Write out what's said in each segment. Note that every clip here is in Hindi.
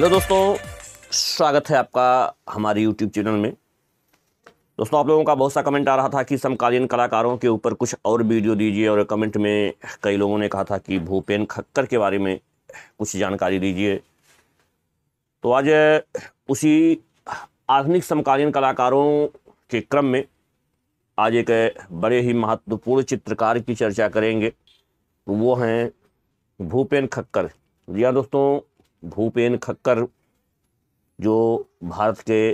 हेलो दोस्तों स्वागत है आपका हमारे यूट्यूब चैनल में दोस्तों आप लोगों का बहुत सा कमेंट आ रहा था कि समकालीन कलाकारों के ऊपर कुछ और वीडियो दीजिए और कमेंट में कई लोगों ने कहा था कि भूपेन खक्कर के बारे में कुछ जानकारी दीजिए तो आज उसी आधुनिक समकालीन कलाकारों के क्रम में आज एक बड़े ही महत्वपूर्ण चित्रकार की चर्चा करेंगे वो हैं भूपेन खक्कर जी हाँ दोस्तों भूपेन खक्कर जो भारत के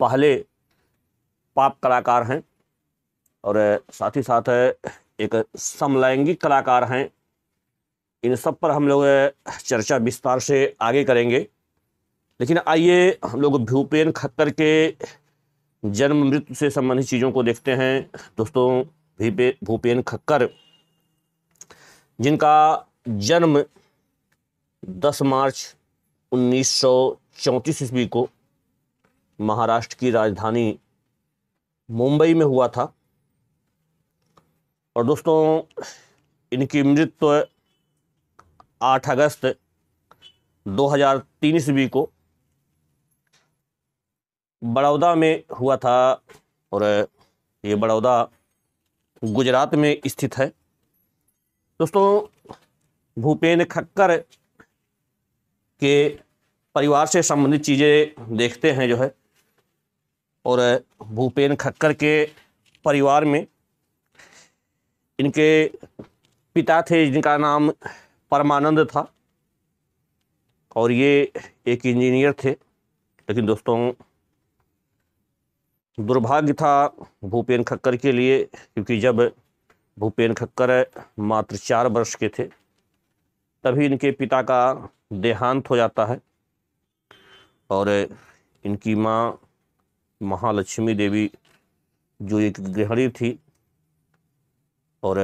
पहले पाप कलाकार हैं और साथ ही साथ एक समलैंगिक कलाकार हैं इन सब पर हम लोग चर्चा विस्तार से आगे करेंगे लेकिन आइए हम लोग भूपेन खक्कर के जन्म मृत्यु से संबंधित चीज़ों को देखते हैं दोस्तों भूपेन खक्कर जिनका जन्म 10 मार्च उन्नीस सौ चौंतीस ईस्वी को महाराष्ट्र की राजधानी मुंबई में हुआ था और दोस्तों इनकी मृत्यु आठ अगस्त 2003 ईस्वी को बड़ौदा में हुआ था और ये बड़ौदा गुजरात में स्थित है दोस्तों भूपेन खक्कर के परिवार से संबंधित चीज़ें देखते हैं जो है और भूपेन खक्कर के परिवार में इनके पिता थे जिनका नाम परमानंद था और ये एक इंजीनियर थे लेकिन दोस्तों दुर्भाग्य था भूपेन खक्कर के लिए क्योंकि जब भूपेन खक्कर मात्र चार वर्ष के थे तभी इनके पिता का देहांत हो जाता है और इनकी माँ महालक्ष्मी देवी जो एक गृहणी थी और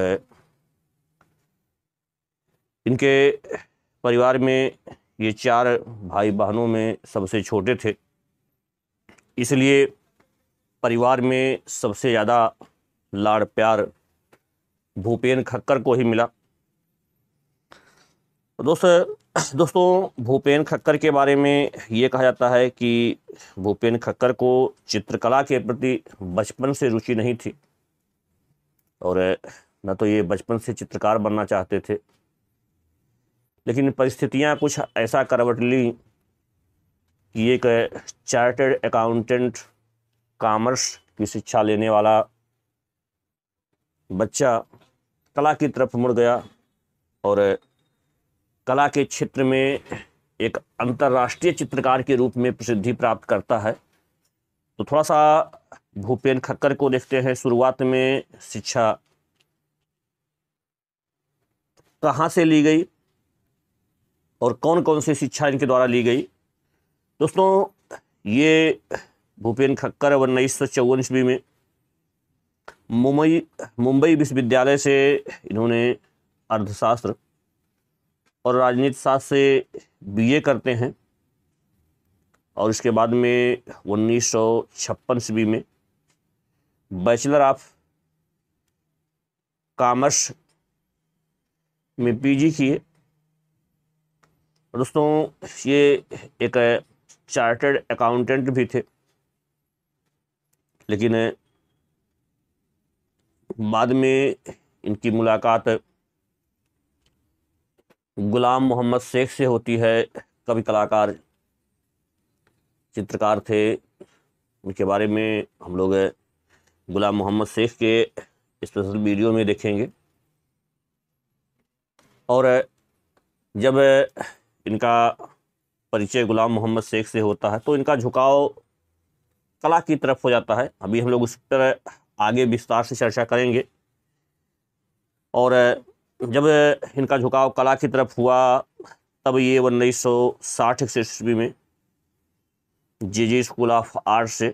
इनके परिवार में ये चार भाई बहनों में सबसे छोटे थे इसलिए परिवार में सबसे ज़्यादा लाड़ प्यार भूपेन खक्कर को ही मिला तो दोस्तों दोस्तों भूपेन खक्कर के बारे में ये कहा जाता है कि भूपेन खक्कर को चित्रकला के प्रति बचपन से रुचि नहीं थी और न तो ये बचपन से चित्रकार बनना चाहते थे लेकिन परिस्थितियाँ कुछ ऐसा करवट ली कि एक चार्टर्ड अकाउंटेंट कामर्स की शिक्षा लेने वाला बच्चा कला की तरफ मुड़ गया और कला के क्षेत्र में एक अंतर्राष्ट्रीय चित्रकार के रूप में प्रसिद्धि प्राप्त करता है तो थोड़ा सा भूपेन खक्कर को देखते हैं शुरुआत में शिक्षा कहाँ से ली गई और कौन कौन सी शिक्षा इनके द्वारा ली गई दोस्तों ये भूपेन खक्कर वन उन्नीस सौ चौवन ईस्वी में मुंबई मुंबई विश्वविद्यालय से इन्होंने अर्थशास्त्र और राजनीति शास्त्र से बीए करते हैं और इसके बाद में उन्नीस सौ छप्पन ईस्वी में बैचलर ऑफ कामर्स में पीजी किए दोस्तों ये एक चार्टर्ड अकाउंटेंट भी थे लेकिन बाद में इनकी मुलाकात गुलाम मोहम्मद शेख से होती है कवि कलाकार चित्रकार थे उनके बारे में हम लोग गुलाम मोहम्मद शेख के स्पेशल वीडियो में देखेंगे और जब इनका परिचय गुलाम मोहम्मद शेख से होता है तो इनका झुकाव कला की तरफ हो जाता है अभी हम लोग उस पर आगे विस्तार से चर्चा करेंगे और जब इनका झुकाव कला की तरफ हुआ तब ये उन्नीस सौ साठ ईस्वी में J J school of art से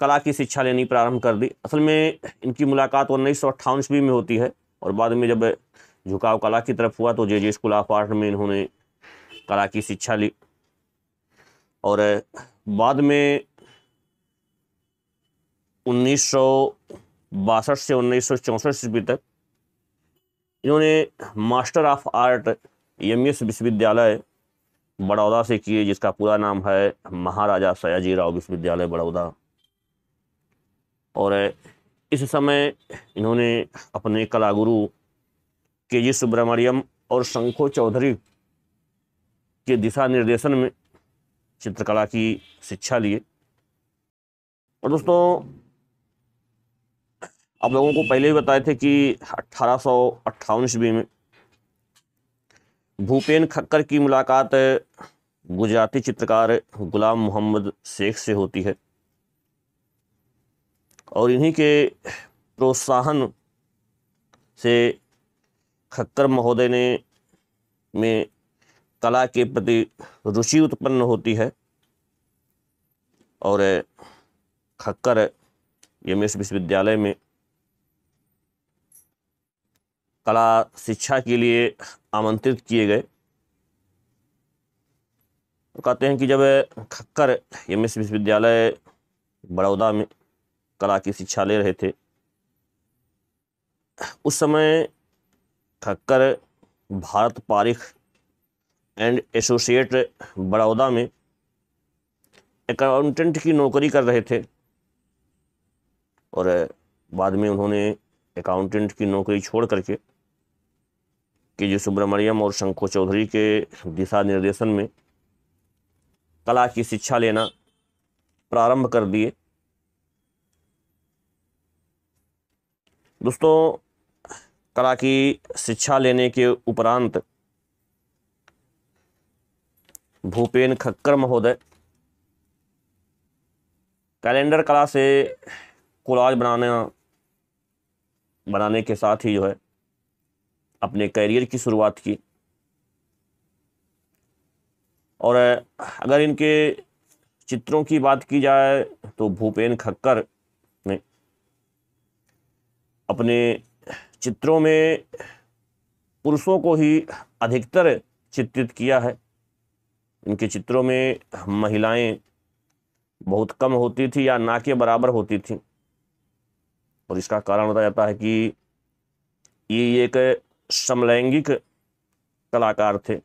कला की शिक्षा लेनी प्रारंभ कर दी असल में इनकी मुलाकात उन्नीस सौ ईस्वी में होती है और बाद में जब झुकाव कला की तरफ हुआ तो J J school of art में इन्होंने कला की शिक्षा ली और बाद में उन्नीस सौ बासठ से उन्नीस सौ चौंसठ ईस्वी तक इन्होंने master of art M S विश्वविद्यालय बड़ौदा से किए जिसका पूरा नाम है महाराजा सयाजी राव विश्वविद्यालय बड़ौदा और इस समय इन्होंने अपने कलागुरु के जी सुब्रमण्यम और शंखो चौधरी के दिशा निर्देशन में चित्रकला की शिक्षा लिए और दोस्तों आप लोगों को पहले ही बताए थे कि अट्ठारह सौ अट्ठावन ईस्वी में भूपेन खक्कर की मुलाकात गुजराती चित्रकार गुलाम मोहम्मद शेख से होती है और इन्हीं के प्रोत्साहन से खक्कर महोदय ने में कला के प्रति रुचि उत्पन्न होती है और खक्कर एम एस विश्वविद्यालय में कला शिक्षा के लिए आमंत्रित किए गए तो कहते हैं कि जब खक्कर एम एस विश्वविद्यालय बड़ौदा में कला की शिक्षा ले रहे थे उस समय खक्कर भारत पारिख एंड एसोसिएट बड़ौदा में अकाउंटेंट की नौकरी कर रहे थे और बाद में उन्होंने अकाउंटेंट की नौकरी छोड़ करके के जी सुब्रमण्यम और शंखो चौधरी के दिशा निर्देशन में कला की शिक्षा लेना प्रारंभ कर दिए दोस्तों कला की शिक्षा लेने के उपरांत भूपेन खक्कर महोदय कैलेंडर कला से कोलाज बनाना बनाने के साथ ही जो है अपने करियर की शुरुआत की और अगर इनके चित्रों की बात की जाए तो भूपेन खक्कर ने अपने चित्रों में पुरुषों को ही अधिकतर चित्रित किया है इनके चित्रों में महिलाएं बहुत कम होती थी या ना के बराबर होती थी और इसका कारण बताया जाता है कि ये एक समलैंगिक कलाकार थे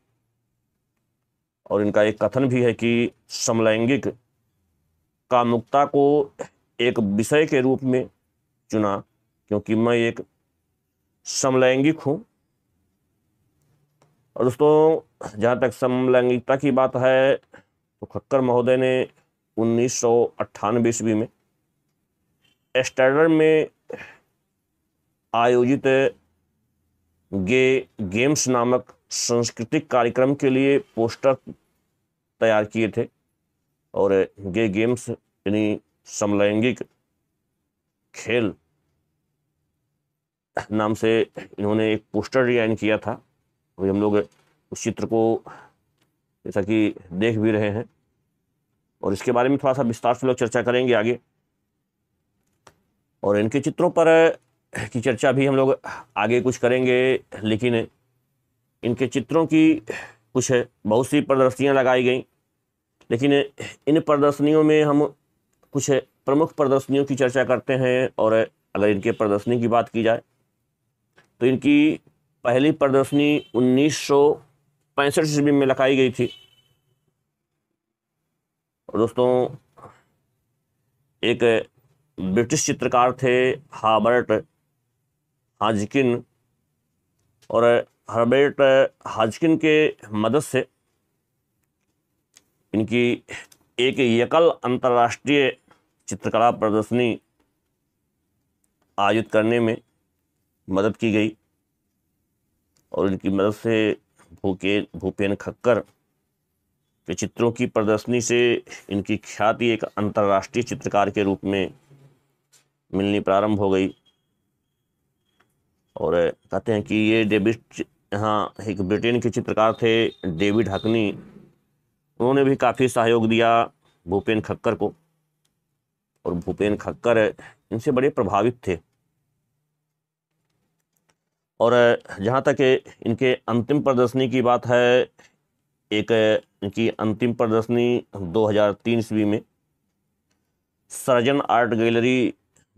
और इनका एक कथन भी है कि समलैंगिक कामुकता को एक विषय के रूप में चुना क्योंकि मैं एक समलैंगिक हूँ और दोस्तों जहाँ तक समलैंगिकता की बात है तो खक्कर महोदय ने उन्नीस सौ अट्ठानवे ईस्वी में एस्टर्डर में आयोजित गे गेम्स नामक सांस्कृतिक कार्यक्रम के लिए पोस्टर तैयार किए थे और गे गेम्स यानी समलैंगिक खेल नाम से इन्होंने एक पोस्टर डिजाइन किया था अभी हम लोग उस चित्र को जैसा कि देख भी रहे हैं और इसके बारे में थोड़ा सा विस्तार से लोग चर्चा करेंगे आगे और इनके चित्रों पर की चर्चा भी हम लोग आगे कुछ करेंगे लेकिन इनके चित्रों की कुछ बहुत सी प्रदर्शनियाँ लगाई गई लेकिन इन प्रदर्शनियों में हम कुछ प्रमुख प्रदर्शनियों की चर्चा करते हैं और अगर इनके प्रदर्शनी की बात की जाए तो इनकी पहली प्रदर्शनी उन्नीस सौ पैंसठ ईस्वी में लगाई गई थी और दोस्तों एक ब्रिटिश चित्रकार थे हाबर्ट हाजकिन और हर्बर्ट हाजकिन के मदद से इनकी एक यकल अंतर्राष्ट्रीय चित्रकला प्रदर्शनी आयोजित करने में मदद की गई और इनकी मदद से भूके भूपेन खक्कर के चित्रों की प्रदर्शनी से इनकी ख्याति एक अंतर्राष्ट्रीय चित्रकार के रूप में मिलनी प्रारंभ हो गई और कहते हैं कि ये डेविड हाँ एक ब्रिटेन के चित्रकार थे डेविड हकनी उन्होंने भी काफ़ी सहयोग दिया भूपेन खक्कर को और भूपेन खक्कर इनसे बड़े प्रभावित थे और जहाँ तक इनके अंतिम प्रदर्शनी की बात है एक इनकी अंतिम प्रदर्शनी 2003 ईस्वी में सर्जन आर्ट गैलरी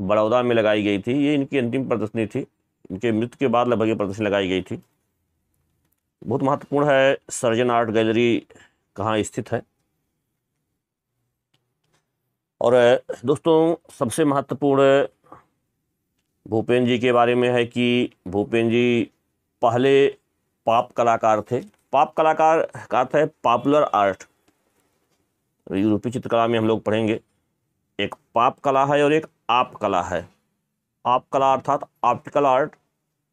बड़ौदा में लगाई गई थी ये इनकी अंतिम प्रदर्शनी थी इनके मृत्यु के बाद लगभग ये प्रदर्शनी लगाई गई थी बहुत महत्वपूर्ण है सर्जन आर्ट गैलरी कहाँ स्थित है और दोस्तों सबसे महत्वपूर्ण भूपेन जी के बारे में है कि भूपेन जी पहले पाप कलाकार थे पाप कलाकार का अर्थ है पॉपुलर आर्ट यूरोपीय चित्रकला में हम लोग पढ़ेंगे एक पाप कला है और एक आप कला है आप कला अर्थात ऑप्टिकल आर्ट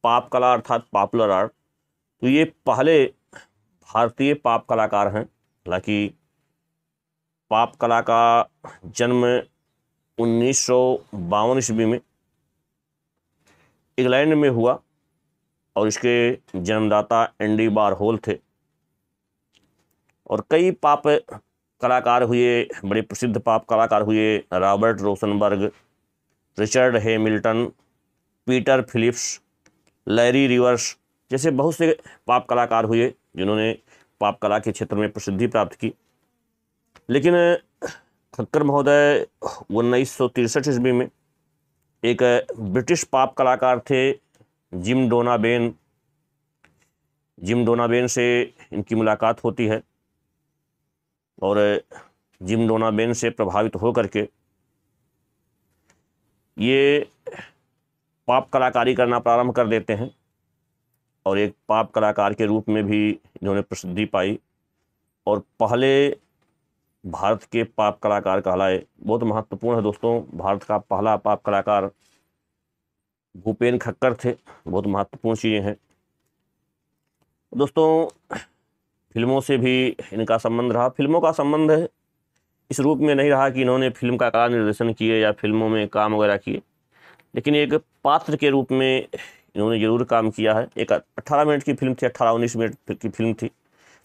पाप कला अर्थात पॉपुलर आर्ट तो ये पहले भारतीय पाप कलाकार हैं हालांकि पाप कला का जन्म उन्नीस ईस्वी में इंग्लैंड में हुआ और इसके जन्मदाता एंडी बार होल थे और कई पाप कलाकार हुए बड़े प्रसिद्ध पाप कलाकार हुए Robert Rauschenberg Richard Hamilton Peter Phillips Larry Rivers जैसे बहुत से पाप कलाकार हुए जिन्होंने पाप कला के क्षेत्र में प्रसिद्धि प्राप्त की लेकिन खक्कर महोदय उन्नीस सौ तिरसठ ईस्वी में एक ब्रिटिश पाप कलाकार थे जिम डोनाबेन जिम डोनाबेन से इनकी मुलाकात होती है और जिम डोनाबेन से प्रभावित होकर के ये पाप कलाकारी करना प्रारंभ कर देते हैं और एक पाप कलाकार के रूप में भी इन्होंने प्रसिद्धि पाई और पहले भारत के पाप कलाकार कहलाए बहुत महत्वपूर्ण है दोस्तों भारत का पहला पाप कलाकार भूपेन खक्कर थे बहुत महत्वपूर्ण चीज़ें हैं दोस्तों फिल्मों से भी इनका संबंध रहा फिल्मों का संबंध है इस रूप में नहीं रहा कि इन्होंने फिल्म का कला निर्देशन किए या फिल्मों में काम वगैरह किए लेकिन एक पात्र के रूप में इन्होंने ज़रूर काम किया है एक अट्ठारह मिनट की फिल्म थी अट्ठारह उन्नीस मिनट की फिल्म थी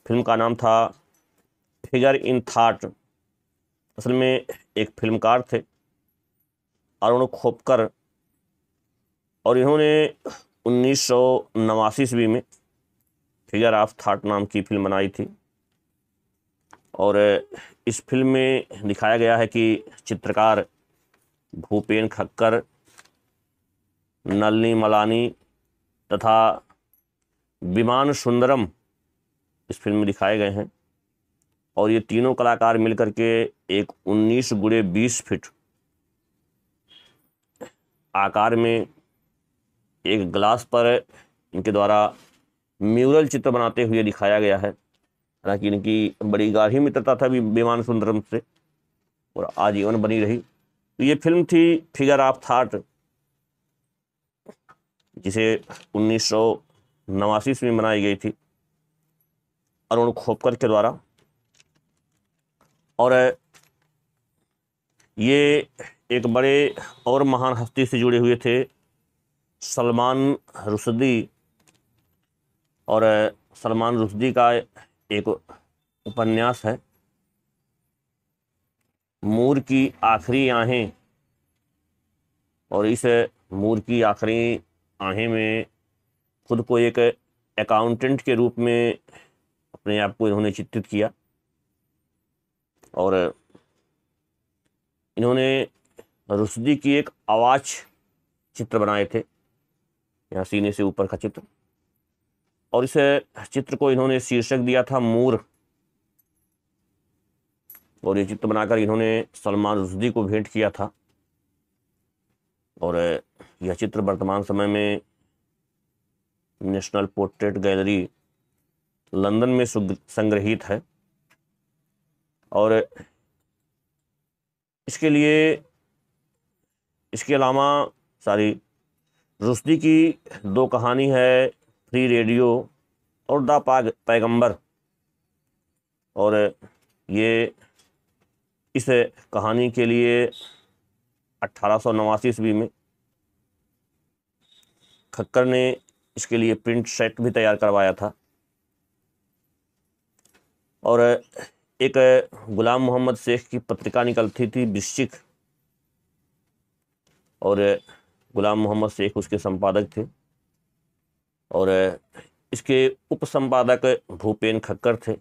फिल्म का नाम था फिगर इन थाट असल में एक फिल्मकार थे अरुण खोपकर और इन्होंने उन्नीस सौ नवासी ईस्वी में फिगर ऑफ थाट नाम की फिल्म बनाई थी और इस फिल्म में दिखाया गया है कि चित्रकार भूपेन खक्कर नलनी मलानी तथा विमान सुंदरम इस फिल्म में दिखाए गए हैं और ये तीनों कलाकार मिलकर के एक 19 गुड़े 20 फिट आकार में एक ग्लास पर इनके द्वारा म्यूरल चित्र बनाते हुए दिखाया गया है हालांकि इनकी बड़ी गाढ़ी मित्रता था भी विमान सुंदरम से और आजीवन बनी रही तो ये फिल्म थी फिगर ऑफ थाट जिसे उन्नीस सौ नवासी में बनाई गई थी अरुण खोपकर के द्वारा और ये एक बड़े और महान हस्ती से जुड़े हुए थे सलमान रुशदी और सलमान रुशदी का एक उपन्यास है मूर की आखिरी आहें और इस मूर की आखिरी आहें में खुद को एक अकाउंटेंट के रूप में अपने आप को इन्होंने चित्रित किया और इन्होंने रुसदी की एक आवाज़ चित्र बनाए थे यहाँ सीने से ऊपर का चित्र और इस चित्र को इन्होंने शीर्षक दिया था मूर और ये चित्र बनाकर इन्होंने सलमान रुशदी को भेंट किया था और यह चित्र वर्तमान समय में नेशनल पोर्ट्रेट गैलरी लंदन में संग्रहित है और इसके लिए इसके अलावा सारी रुशदी की दो कहानी है फ्री रेडियो और द पाग पैगम्बर और ये इस कहानी के लिए अट्ठारह सौ नवासी ईस्वी में खक्कर ने इसके लिए प्रिंट सेट भी तैयार करवाया था और एक गुलाम मोहम्मद शेख की पत्रिका निकलती थी बिश्चिक और गुलाम मोहम्मद शेख उसके संपादक थे और इसके उपसंपादक भूपेन खक्कर थे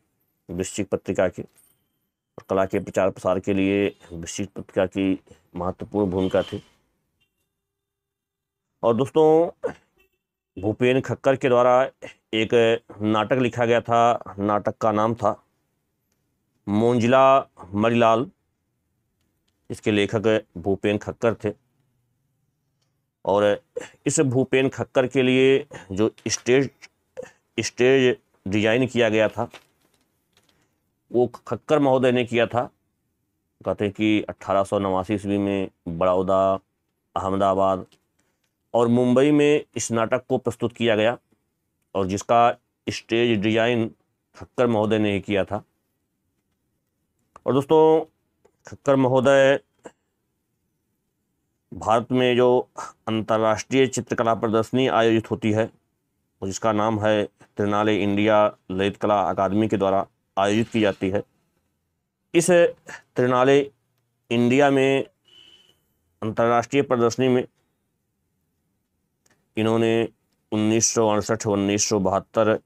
वृश्चिक पत्रिका के और कला के प्रचार प्रसार के लिए वृश्चिक पत्रिका की महत्वपूर्ण भूमिका थी और दोस्तों भूपेन खक्कर के द्वारा एक नाटक लिखा गया था नाटक का नाम था मोंजिला मरिलाल इसके लेखक भूपेन खक्कर थे और इस भूपेन खक्कर के लिए जो स्टेज स्टेज डिजाइन किया गया था वो खक्कर महोदय ने किया था कहते हैं कि अट्ठारह सौ नवासी ईस्वी में बड़ौदा अहमदाबाद और मुंबई में इस नाटक को प्रस्तुत किया गया और जिसका स्टेज डिजाइन खक्कर महोदय ने ही किया था और दोस्तों खक्कर महोदय भारत में जो अंतर्राष्ट्रीय चित्रकला प्रदर्शनी आयोजित होती है जिसका नाम है त्रिनाले इंडिया ललित कला अकादमी के द्वारा आयोजित की जाती है इस त्रिनाले इंडिया में अंतर्राष्ट्रीय प्रदर्शनी में इन्होंने उन्नीस सौ अड़सठ उन्नीस सौ बहत्तर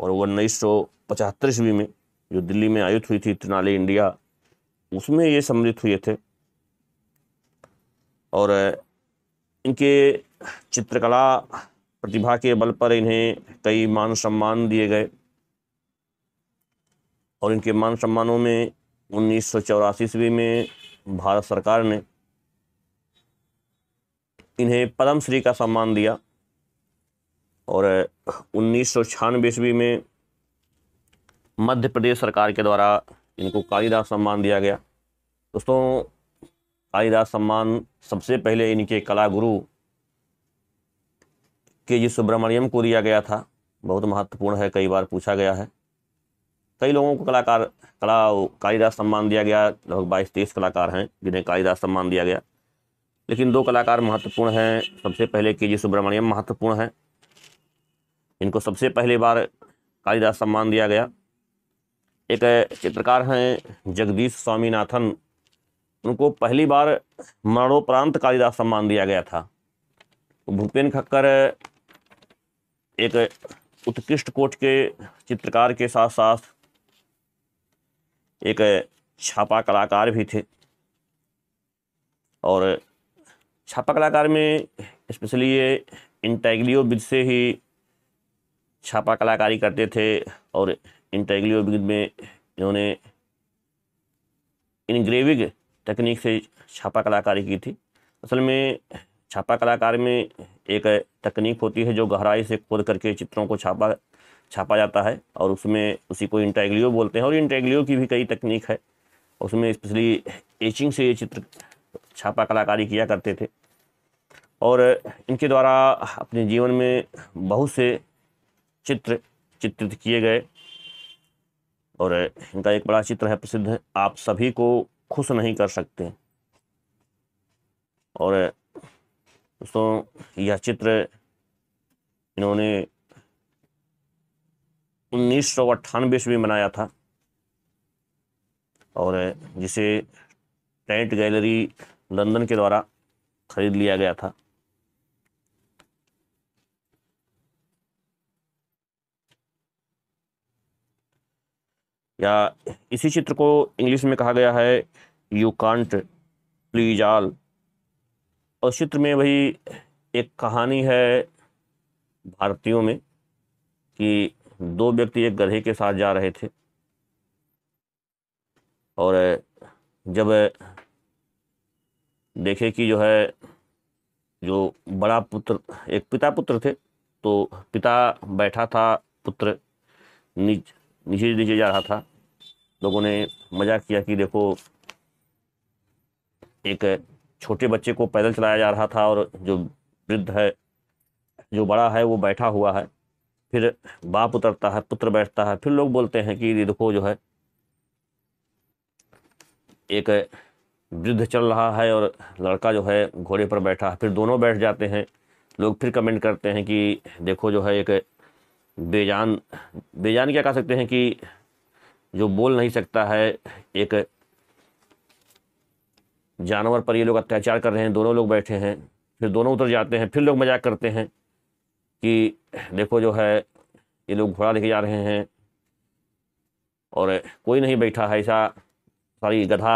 और उन्नीस सौ पचहत्तर ईस्वी में जो दिल्ली में आयोजित हुई थी त्रिनाले इंडिया उसमें ये सम्मिलित हुए थे और इनके चित्रकला प्रतिभा के बल पर इन्हें कई मान सम्मान दिए गए और इनके मान सम्मानों में उन्नीस सौ चौरासी ईस्वी में भारत सरकार ने इन्हें पद्मश्री का सम्मान दिया और उन्नीस सौ छियानवे ईस्वी में मध्य प्रदेश सरकार के द्वारा इनको कालिदास सम्मान दिया गया दोस्तों आयदा सम्मान सबसे पहले इनके कला गुरु के जी सुब्रमण्यम को दिया गया था बहुत महत्वपूर्ण है कई बार पूछा गया है कई लोगों को कलाकार कला कालिदास सम्मान दिया गया लगभग बाईस तेईस कलाकार हैं जिन्हें कालिदास सम्मान दिया गया लेकिन दो कलाकार महत्वपूर्ण हैं सबसे पहले के जी सुब्रमण्यम महत्वपूर्ण हैं इनको सबसे पहली बार कालिदास सम्मान दिया गया एक चित्रकार हैं जगदीश स्वामीनाथन उनको पहली बार मरणोपरांत कालिदास सम्मान दिया गया था भूपेन्द्र खक्कर एक उत्कृष्ट कोट के चित्रकार के साथ साथ एक छापा कलाकार भी थे और छापा कलाकार में स्पेशली ये इंटैग्लियो बिद से ही छापा कलाकारी करते थे और इंटैग्लियो बिद में इन्होंने इनग्रेविंग तकनीक से छापा कलाकारी की थी असल में छापा कलाकार में एक तकनीक होती है जो गहराई से खोद करके चित्रों को छापा छापा जाता है और उसमें उसी को इंटेग्लियो बोलते हैं और इंटेग्लियो की भी कई तकनीक है उसमें स्पेशली एचिंग से ये चित्र छापा कलाकारी किया करते थे और इनके द्वारा अपने जीवन में बहुत से चित्र चित्रित किए गए और इनका एक बड़ा चित्र है प्रसिद्ध आप सभी को खुश नहीं कर सकते और दोस्तों यह चित्र इन्होंने उन्नीस सौ अट्ठानवे में बनाया था और जिसे टेंट गैलरी लंदन के द्वारा खरीद लिया गया था या इसी चित्र को इंग्लिश में कहा गया है यू कांट प्लीज आल और चित्र में वही एक कहानी है भारतीयों में कि दो व्यक्ति एक गधे के साथ जा रहे थे और जब देखे कि जो है जो बड़ा पुत्र एक पिता पुत्र थे तो पिता बैठा था पुत्र नीचे नीचे नीचे जा रहा था लोगों ने मजाक किया कि देखो एक छोटे बच्चे को पैदल चलाया जा रहा था और जो वृद्ध है जो बड़ा है वो बैठा हुआ है फिर बाप उतरता है पुत्र बैठता है फिर लोग बोलते हैं कि देखो जो है एक वृद्ध चल रहा है और लड़का जो है घोड़े पर बैठा है फिर दोनों बैठ जाते हैं लोग फिर कमेंट करते हैं कि देखो जो है एक बेजान बेजान क्या कह सकते हैं कि जो बोल नहीं सकता है एक जानवर पर ये लोग अत्याचार कर रहे हैं दोनों लोग बैठे हैं फिर दोनों उतर जाते हैं फिर लोग मजाक करते हैं कि देखो जो है ये लोग घोड़ा लेके जा रहे हैं और कोई नहीं बैठा है ऐसा सारी गधा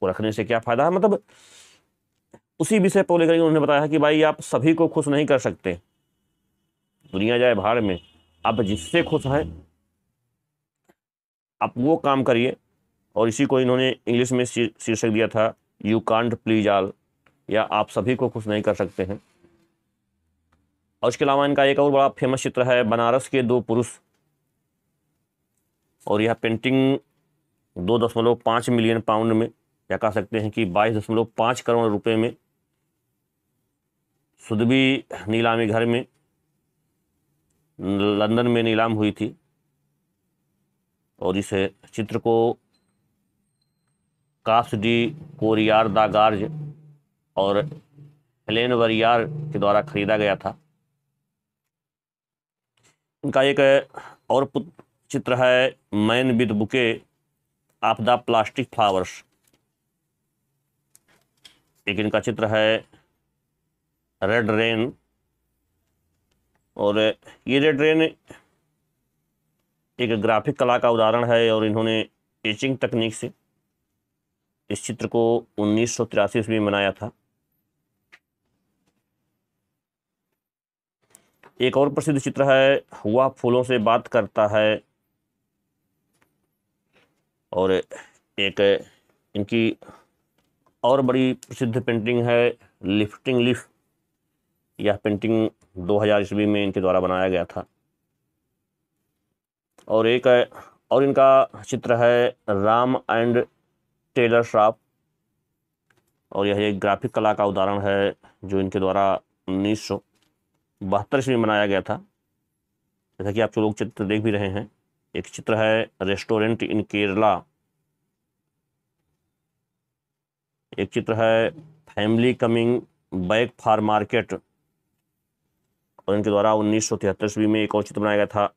को रखने से क्या फ़ायदा है मतलब उसी विषय पर लेकर उन्होंने बताया कि भाई आप सभी को खुश नहीं कर सकते दुनिया जाए भाड़ में आप जिससे खुश हैं आप वो काम करिए और इसी को इन्होंने इंग्लिश में शीर्षक दिया था यू कांट प्लीज आल या आप सभी को खुश नहीं कर सकते हैं और इसके अलावा इनका एक और बड़ा फेमस चित्र है बनारस के दो पुरुष और यह पेंटिंग दो दशमलव पाँच मिलियन पाउंड में या कह सकते हैं कि बाईस दशमलव पाँच करोड़ रुपए में सुदबी नीलामी घर में लंदन में नीलाम हुई थी और इस चित्र को काफ्स डी कोरियार गार्ज और हेलेन वरियार के द्वारा खरीदा गया था इनका एक और चित्र है man with bouquet of the plastic flowers एक इनका चित्र है रेड रेन और ये रेड रेन एक ग्राफिक कला का उदाहरण है और इन्होंने एचिंग तकनीक से इस चित्र को उन्नीस सौ तिरासी ईस्वी में बनाया था एक और प्रसिद्ध चित्र है हुआ फूलों से बात करता है और एक इनकी और बड़ी प्रसिद्ध पेंटिंग है लिफ्टिंग लिफ यह पेंटिंग 2000 ईस्वी में इनके द्वारा बनाया गया था और एक है और इनका चित्र है राम एंड टेलर श्राफ और यह एक ग्राफिक कला का उदाहरण है जो इनके द्वारा उन्नीस सौ बहत्तर ईस्वी में बनाया गया था जैसा कि आप लोग चित्र देख भी रहे हैं एक चित्र है रेस्टोरेंट इन केरला एक चित्र है family coming back from market और इनके द्वारा उन्नीस सौ तिहत्तर ईस्वी में एक और चित्र बनाया गया था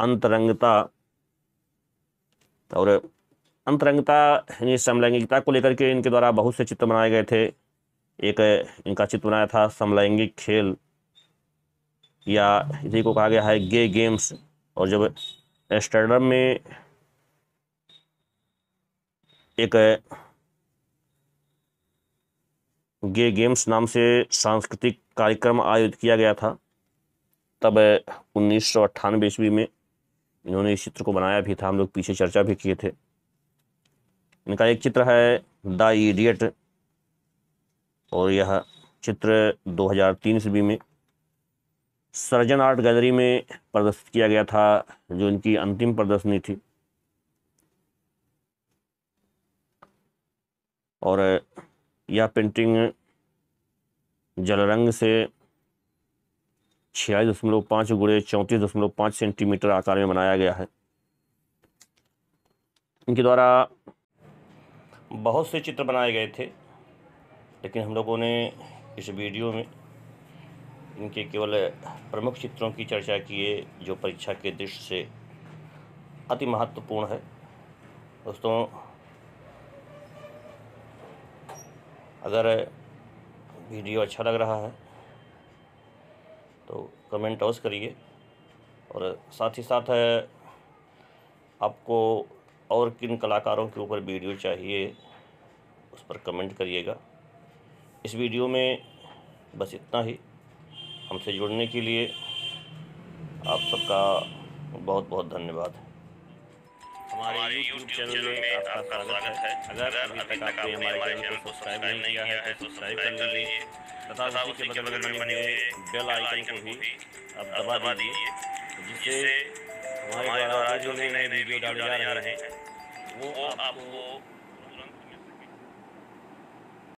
अंतरंगता और अंतरंगता यानी समलैंगिकता को लेकर के इनके द्वारा बहुत से चित्र बनाए गए थे एक इनका चित्र बनाया था समलैंगिक खेल या इसी को कहा गया है गे गेम्स और जब एस्टर्डम में एक गे गेम्स नाम से सांस्कृतिक कार्यक्रम आयोजित किया गया था तब उन्नीस सौ ईस्वी में इन्होंने इस चित्र को बनाया भी था हम लोग पीछे चर्चा भी किए थे इनका एक चित्र है द इडियट और यह चित्र 2003 ईस्वी में सर्जन आर्ट गैलरी में प्रदर्शित किया गया था जो इनकी अंतिम प्रदर्शनी थी और यह पेंटिंग जलरंग से छियालीस दशमलव पाँच गुड़े चौंतीस दशमलव पाँच सेंटीमीटर आकार में बनाया गया है इनके द्वारा बहुत से चित्र बनाए गए थे लेकिन हम लोगों ने इस वीडियो में इनके केवल प्रमुख चित्रों की चर्चा किए जो परीक्षा के दृष्टि से अति महत्वपूर्ण है दोस्तों अगर वीडियो अच्छा लग रहा है तो कमेंट अवश्य करिए और साथ ही साथ है आपको और किन कलाकारों के ऊपर वीडियो चाहिए उस पर कमेंट करिएगा इस वीडियो में बस इतना ही हमसे जुड़ने के लिए आप सबका बहुत बहुत धन्यवाद हमारे YouTube चैनल में आपका स्वागत है अगर अभी तक आपने हमारे चैनल को सब्सक्राइब नहीं तो किया है तो सब्सक्राइब कर लीजिए तथा उसी के बगल में बने हुए बेल आइकन को भी आप दबा दीजिए जिससे हमारे द्वारा जो नए नए वीडियो डाले जा रहे हैं वो आपको